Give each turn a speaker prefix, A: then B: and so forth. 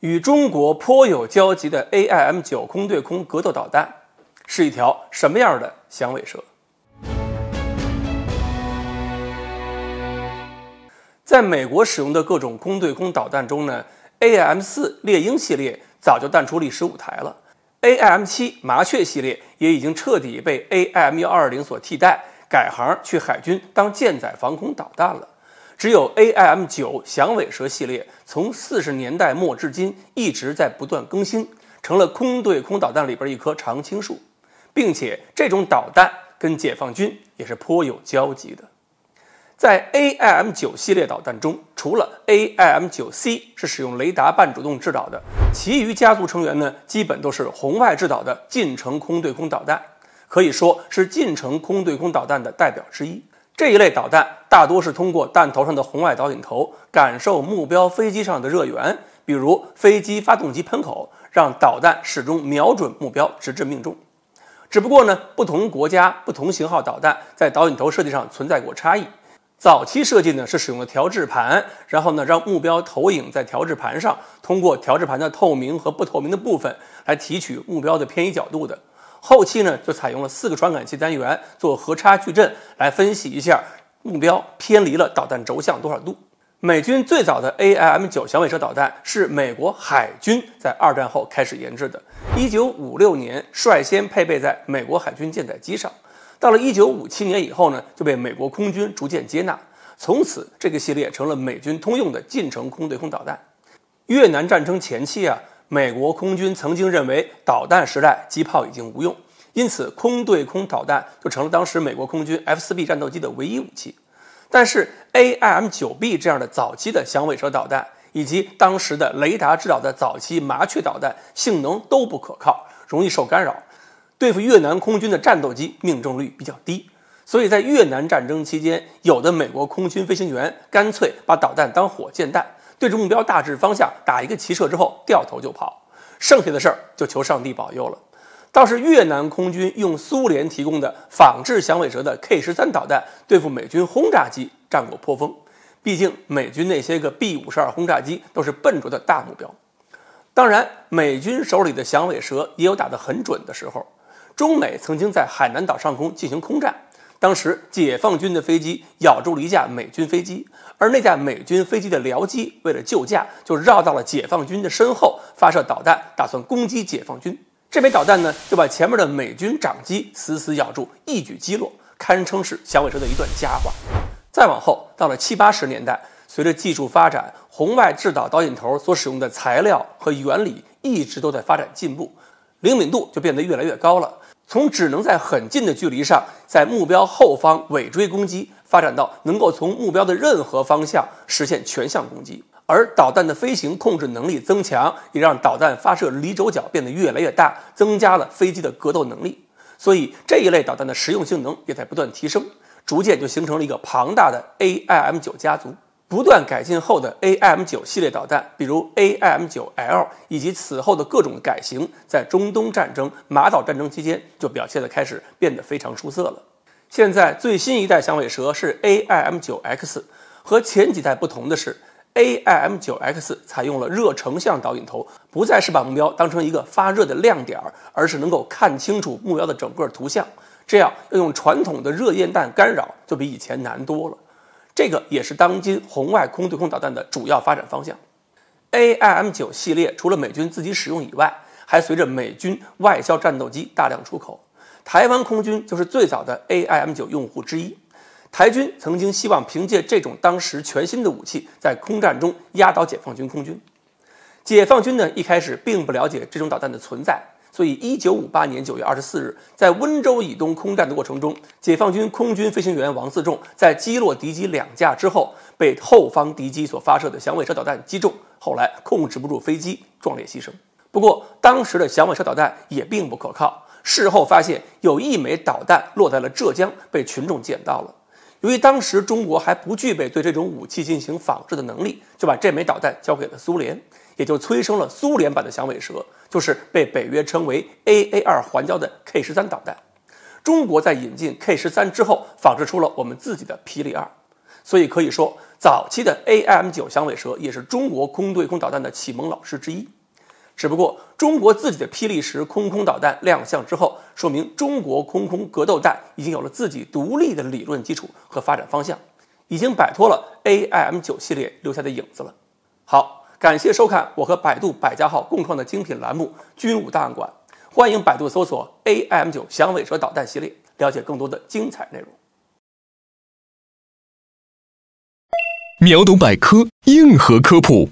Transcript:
A: 与中国颇有交集的 AIM 九空对空格斗导弹，是一条什么样的响尾蛇？在美国使用的各种空对空导弹中呢，AIM 四猎鹰系列早就淡出历史舞台了，AIM 七麻雀系列也已经彻底被 AIM 幺二零所替代，改行去海军当舰载防空导弹了。只有 AIM-9 响尾蛇系列从四十年代末至今一直在不断更新，成了空对空导弹里边一棵常青树，并且这种导弹跟解放军也是颇有交集的。在 AIM-9 系列导弹中，除了 AIM-9C 是使用雷达半主动制导的，其余家族成员呢基本都是红外制导的近程空对空导弹，可以说是近程空对空导弹的代表之一。这一类导弹大多是通过弹头上的红外导引头感受目标飞机上的热源，比如飞机发动机喷口，让导弹始终瞄准目标直至命中。只不过呢，不同国家、不同型号导弹在导引头设计上存在过差异。早期设计呢是使用了调制盘，然后呢让目标投影在调制盘上，通过调制盘的透明和不透明的部分来提取目标的偏移角度的。后期呢，就采用了四个传感器单元做核差矩阵来分析一下目标偏离了导弹轴向多少度。美军最早的 AIM-9 响尾蛇导弹是美国海军在二战后开始研制的，一九五六年率先配备在美国海军舰载机上，到了一九五七年以后呢，就被美国空军逐渐接纳，从此这个系列成了美军通用的近程空对空导弹。越南战争前期啊。美国空军曾经认为导弹时代机炮已经无用，因此空对空导弹就成了当时美国空军 F4B 战斗机的唯一武器。但是 AIM-9B 这样的早期的响尾蛇导弹，以及当时的雷达制导的早期麻雀导弹，性能都不可靠，容易受干扰，对付越南空军的战斗机命中率比较低。所以在越南战争期间，有的美国空军飞行员干脆把导弹当火箭弹。对着目标大致方向打一个齐射之后掉头就跑，剩下的事儿就求上帝保佑了。倒是越南空军用苏联提供的仿制响尾蛇的 K 十三导弹对付美军轰炸机，战果颇丰。毕竟美军那些个 B 五十二轰炸机都是笨拙的大目标。当然，美军手里的响尾蛇也有打得很准的时候。中美曾经在海南岛上空进行空战。当时，解放军的飞机咬住了一架美军飞机，而那架美军飞机的僚机为了救驾，就绕到了解放军的身后，发射导弹，打算攻击解放军。这枚导弹呢，就把前面的美军长机死死咬住，一举击落，堪称是响尾蛇的一段佳话。再往后，到了七八十年代，随着技术发展，红外制导导引头所使用的材料和原理一直都在发展进步，灵敏度就变得越来越高了。从只能在很近的距离上在目标后方尾追攻击，发展到能够从目标的任何方向实现全向攻击，而导弹的飞行控制能力增强，也让导弹发射离轴角变得越来越大，增加了飞机的格斗能力。所以这一类导弹的实用性能也在不断提升，逐渐就形成了一个庞大的 AIM 九家族。不断改进后的 Aim-9 系列导弹，比如 Aim-9L 以及此后的各种改型，在中东战争、马岛战争期间就表现的开始变得非常出色了。现在最新一代响尾蛇是 Aim-9X，和前几代不同的是，Aim-9X 采用了热成像导引头，不再是把目标当成一个发热的亮点儿，而是能够看清楚目标的整个图像，这样要用传统的热焰弹干扰就比以前难多了。这个也是当今红外空对空导弹的主要发展方向。AIM 九系列除了美军自己使用以外，还随着美军外销战斗机大量出口。台湾空军就是最早的 AIM 九用户之一。台军曾经希望凭借这种当时全新的武器，在空战中压倒解放军空军。解放军呢，一开始并不了解这种导弹的存在。所以，一九五八年九月二十四日，在温州以东空战的过程中，解放军空军飞行员王自重在击落敌机两架之后，被后方敌机所发射的响尾蛇导弹击中，后来控制不住飞机，壮烈牺牲。不过，当时的响尾蛇导弹也并不可靠。事后发现有一枚导弹落在了浙江，被群众捡到了。由于当时中国还不具备对这种武器进行仿制的能力，就把这枚导弹交给了苏联，也就催生了苏联版的响尾蛇。就是被北约称为 A A 二环礁的 K 十三导弹，中国在引进 K 十三之后仿制出了我们自己的霹雳二，所以可以说早期的 A M 九响尾蛇也是中国空对空导弹的启蒙老师之一。只不过中国自己的霹雳十空空导弹亮相之后，说明中国空空格斗弹已经有了自己独立的理论基础和发展方向，已经摆脱了 A M 九系列留下的影子了。好。感谢收看我和百度百家号共创的精品栏目《军武档案馆》，欢迎百度搜索 “AM 九响尾蛇导弹系列”，了解更多的精彩内容。秒懂百科，硬核科普。